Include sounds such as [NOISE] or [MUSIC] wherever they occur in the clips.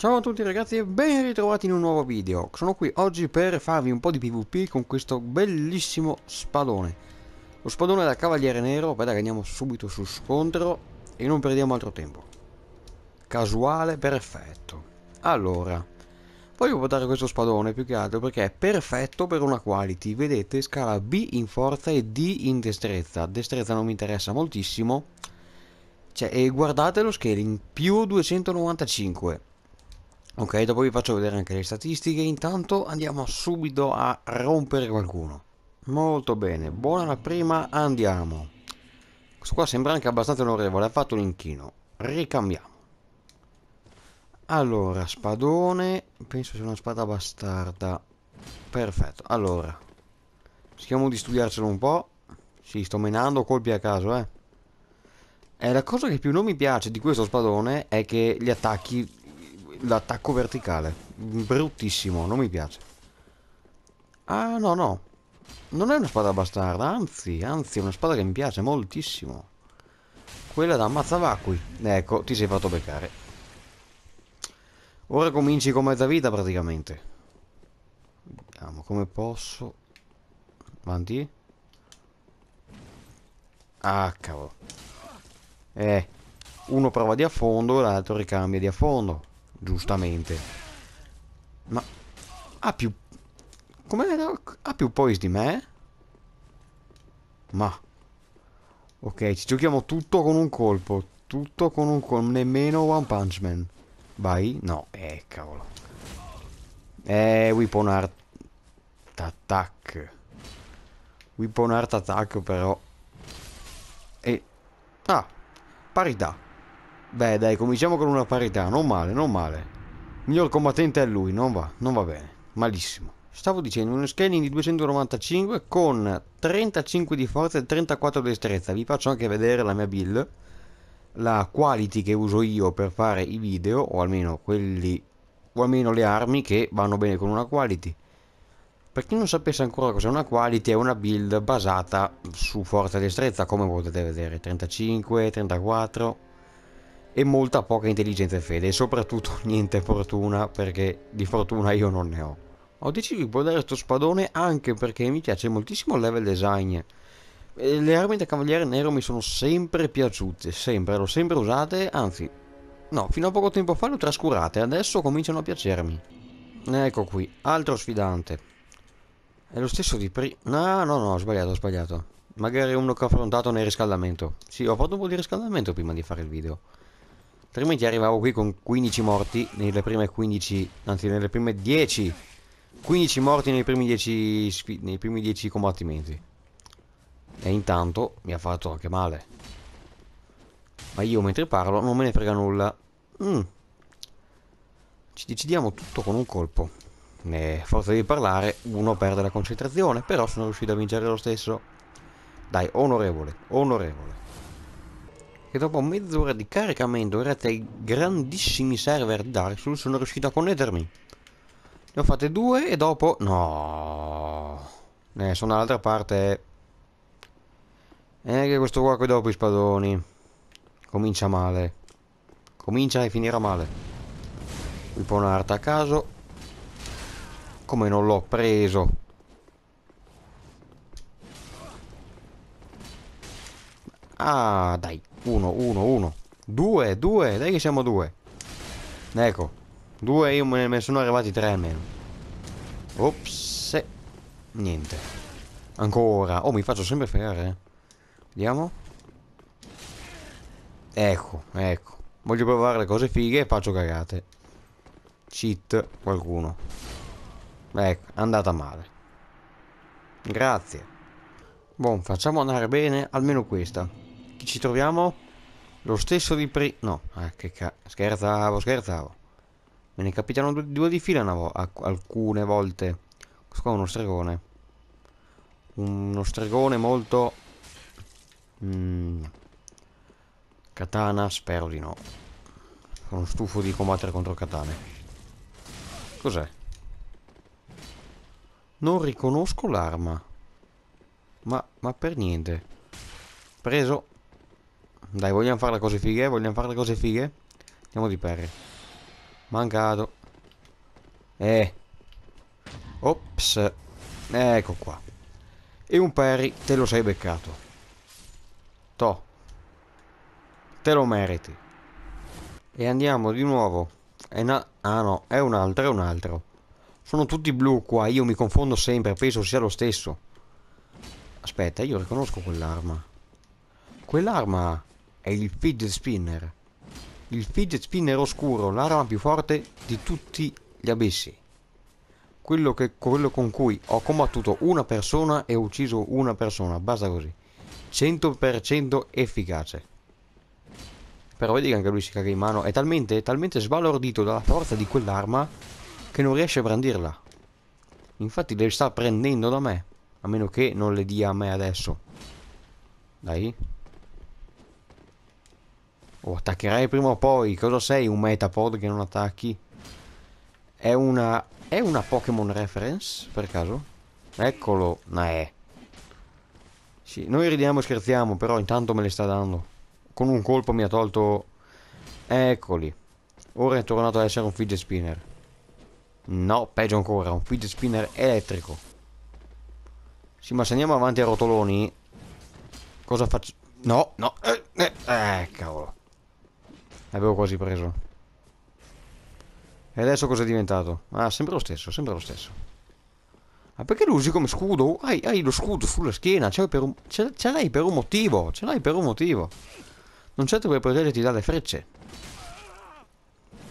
Ciao a tutti ragazzi e ben ritrovati in un nuovo video. Sono qui oggi per farvi un po' di pvp con questo bellissimo spadone. Lo spadone da cavaliere nero, beh dai andiamo subito su scontro e non perdiamo altro tempo. Casuale, perfetto. Allora, voglio portare questo spadone più che altro perché è perfetto per una quality. Vedete, scala B in forza e D in destrezza. Destrezza non mi interessa moltissimo. Cioè, e guardate lo scaling, più 295 Ok, dopo vi faccio vedere anche le statistiche, intanto andiamo subito a rompere qualcuno. Molto bene, buona la prima, andiamo. Questo qua sembra anche abbastanza onorevole, ha fatto un inchino. Ricambiamo. Allora, spadone, penso sia una spada bastarda. Perfetto, allora. Cerchiamo di studiarcelo un po'. Sì, sto menando colpi a caso, eh. E eh, la cosa che più non mi piace di questo spadone è che gli attacchi l'attacco verticale. Bruttissimo, non mi piace. Ah, no, no. Non è una spada bastarda, anzi, anzi, è una spada che mi piace moltissimo. Quella da ammazzavacui. Ecco, ti sei fatto beccare. Ora cominci con mezza vita praticamente. Vediamo come posso. Avanti. Ah, cavolo. Eh, uno prova di affondo e l'altro ricambia di affondo. Giustamente. Ma ha più... Come Ha più poise di me? Ma... Ok, ci giochiamo tutto con un colpo. Tutto con un colpo. Nemmeno One Punch Man. Vai? No. Eh, cavolo. Eh, Weapon Art... Attack. Weapon Art Attack, però. E... Ah. Parità. Beh, dai, cominciamo con una parità. Non male, non male. Miglior combattente è lui, non va, non va bene. Malissimo. Stavo dicendo, uno scanning di 295 con 35 di forza e 34 di destrezza. Vi faccio anche vedere la mia build. La quality che uso io per fare i video, o almeno quelli, o almeno le armi che vanno bene con una quality. Per chi non sapesse ancora cos'è una quality, è una build basata su forza e destrezza, come potete vedere. 35, 34 e molta poca intelligenza e fede e soprattutto [LAUGHS] niente fortuna perché di fortuna io non ne ho. Ho deciso di portare questo spadone anche perché mi piace moltissimo il level design. Le armi da cavaliere nero mi sono sempre piaciute, sempre, l'ho sempre usate, anzi, no, fino a poco tempo fa le ho trascurate, adesso cominciano a piacermi. Ecco qui, altro sfidante. È lo stesso di prima... No, no, no, ho sbagliato, ho sbagliato. Magari uno che ho affrontato nel riscaldamento. Sì, ho fatto un po' di riscaldamento prima di fare il video. Altrimenti arrivavo qui con 15 morti nelle prime 15, anzi nelle prime 10. 15 morti nei primi 10, nei primi 10 combattimenti. E intanto mi ha fatto anche male. Ma io mentre parlo non me ne frega nulla. Mm. Ci decidiamo tutto con un colpo. Ne forza di parlare, uno perde la concentrazione, però sono riuscito a vincere lo stesso. Dai, onorevole, onorevole che dopo mezz'ora di caricamento grazie ai grandissimi server di Dark Souls sono riuscito a connettermi. Ne ho fatte due e dopo... No, eh, sono dall'altra parte... E eh, anche questo qua qui dopo i spadoni. Comincia male. Comincia e finirà male. Qui può un'arta a caso. Come non l'ho preso? Ah, dai. 1, 1, 1 2, 2, Dai che siamo due. Ecco. Due io me ne sono arrivati tre almeno. Ops. Niente. Ancora. Oh, mi faccio sempre fregare. Eh. Vediamo. Ecco, ecco. Voglio provare le cose fighe e faccio cagate. Cheat qualcuno. Ecco, andata male. Grazie. Buon, facciamo andare bene almeno questa ci troviamo lo stesso di prima. No, ah, che cazzo. Scherzavo, scherzavo. Me ne capitano due, due di fila vo alcune volte. Questo qua è uno stregone. Uno stregone molto... Mm. Katana, spero di no. Sono stufo di combattere contro katane. Cos'è? Non riconosco l'arma. Ma, ma per niente. Preso. Dai, vogliamo fare le cose fighe? Vogliamo fare le cose fighe? Andiamo di perri. Mancato. Eh. Ops. Ecco qua. E un perri te lo sei beccato. To. Te lo meriti. E andiamo di nuovo. È una... Ah no, è un altro, è un altro. Sono tutti blu qua, io mi confondo sempre, penso sia lo stesso. Aspetta, io riconosco quell'arma. Quell'arma è il fidget spinner. Il fidget spinner oscuro, l'arma più forte di tutti gli abissi. Quello, che, quello con cui ho combattuto una persona e ho ucciso una persona, basta così. 100% efficace. Però vedi che anche lui si caga in mano, è talmente, talmente sbalordito dalla forza di quell'arma che non riesce a brandirla. Infatti le sta prendendo da me, a meno che non le dia a me adesso. Dai. O oh, attaccherai prima o poi. Cosa sei un Metapod che non attacchi? È una... È una Pokémon reference, per caso? Eccolo. Nae. Sì, noi ridiamo e scherziamo, però intanto me le sta dando. Con un colpo mi ha tolto... Eccoli. Ora è tornato ad essere un fidget spinner. No, peggio ancora, un fidget spinner elettrico. Sì, ma se andiamo avanti a rotoloni... Cosa faccio? No, no. Eh, eh, eh cavolo. L'avevo quasi preso. E adesso cos'è diventato? Ah, sempre lo stesso, sempre lo stesso. Ma perché lo usi come scudo? Hai, hai lo scudo sulla schiena, ce l'hai per, un motivo, ce l'hai per un motivo. Non certo per proteggerti dalle frecce.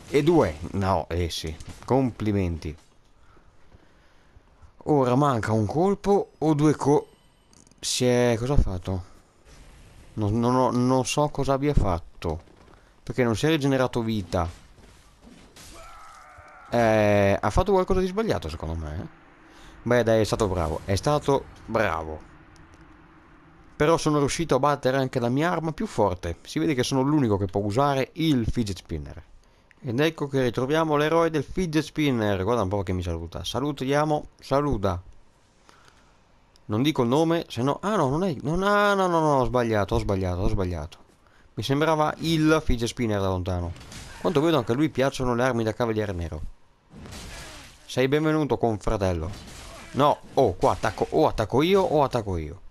E due? No, eh sì, complimenti. Ora manca un colpo o due co... Si è... cosa ha fatto? non, non, non so cosa abbia fatto. Perché non si è rigenerato vita. Eh, ha fatto qualcosa di sbagliato secondo me. Eh. Beh dai, è stato bravo. È stato bravo. Però sono riuscito a battere anche la mia arma più forte. Si vede che sono l'unico che può usare il fidget spinner. Ed ecco che ritroviamo l'eroe del fidget spinner. Guarda un po' che mi saluta. Salutiamo, saluta. Non dico il nome, se no... Ah no, non è... Non... Ah no, no, no, ho sbagliato, ho sbagliato, ho sbagliato. Mi sembrava il fidget spinner da lontano. Quanto vedo anche a lui piacciono le armi da cavaliere nero. Sei benvenuto, confratello. No, oh, qua attacco, o attacco io o attacco io.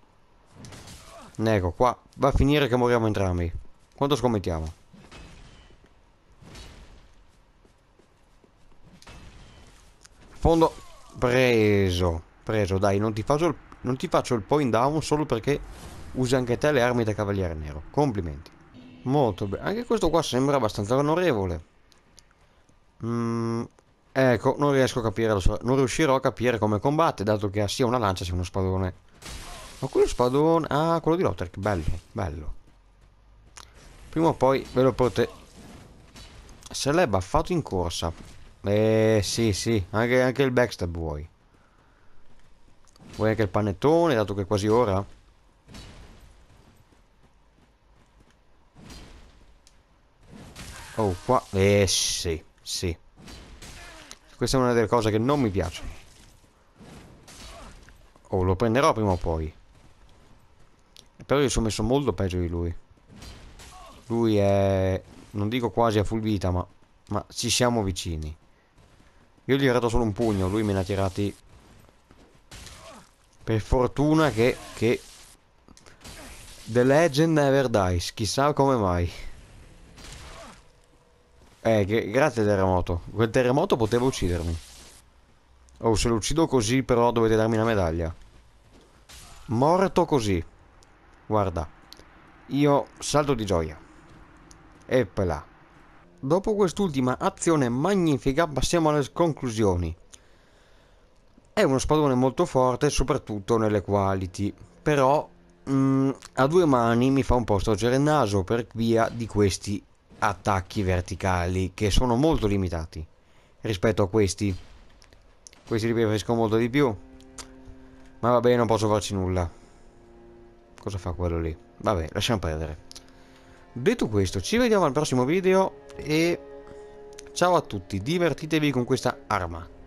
Ecco, qua va a finire che moriamo entrambi. Quanto scommettiamo? Fondo preso. Preso, dai, non ti faccio il, non ti faccio il point down solo perché usi anche te le armi da cavaliere nero. Complimenti. Molto bene. Anche questo qua sembra abbastanza onorevole. Mm, ecco, non riesco a capire, so non riuscirò a capire come combatte, dato che ha sia una lancia sia uno spadone. Ma quello spadone... Ah, quello di Lothar, bello, bello. Prima o poi ve lo potete... Se l'è baffato in corsa. Eh, sì, sì, anche, anche il backstab vuoi. Vuoi anche il panettone, dato che è quasi ora? Oh, qua... Eh, sì, sì. Questa è una delle cose che non mi piace. Oh, lo prenderò prima o poi. Però io sono messo molto peggio di lui. Lui è... Non dico quasi a full vita, ma... Ma ci siamo vicini. Io gli ho dato solo un pugno, lui me ne ha tirati... Per fortuna che... che... The Legend Never Dies, chissà come mai. Eh, grazie terremoto. Quel terremoto poteva uccidermi. Oh, se lo uccido così però dovete darmi una medaglia. Morto così. Guarda. Io salto di gioia. Eppela. Dopo quest'ultima azione magnifica passiamo alle conclusioni. È uno spadone molto forte soprattutto nelle quality, però mh, mm, a due mani mi fa un po' storcere il naso per via di questi attacchi verticali che sono molto limitati rispetto a questi questi li preferisco molto di più ma vabbè non posso farci nulla cosa fa quello lì vabbè lasciamo perdere detto questo ci vediamo al prossimo video e ciao a tutti divertitevi con questa arma